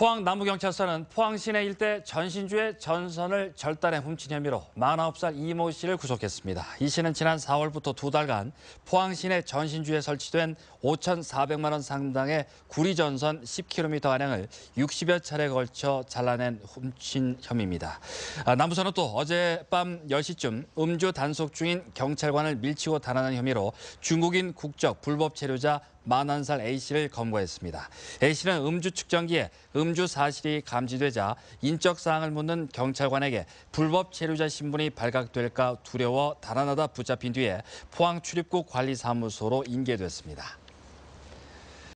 포항 남부경찰서는 포항 시내 일대 전신주의 전선을 절단해 훔친 혐의로 49살 이모 씨를 구속했습니다. 이 씨는 지난 4월부터 두 달간 포항 시내 전신주에 설치된 5,400만 원 상당의 구리 전선 10km가량을 60여 차례 걸쳐 잘라낸 훔친 혐의입니다. 아, 남부서는 또 어젯밤 10시쯤 음주 단속 중인 경찰관을 밀치고 달아난 혐의로 중국인 국적 불법 체류자 41살 A씨를 검거했습니다. A씨는 음주 측정기에 음주 사실이 감지되자 인적사항을 묻는 경찰관에게 불법 체류자 신분이 발각될까 두려워 달아나다 붙잡힌 뒤에 포항 출입국 관리사무소로 인계됐습니다.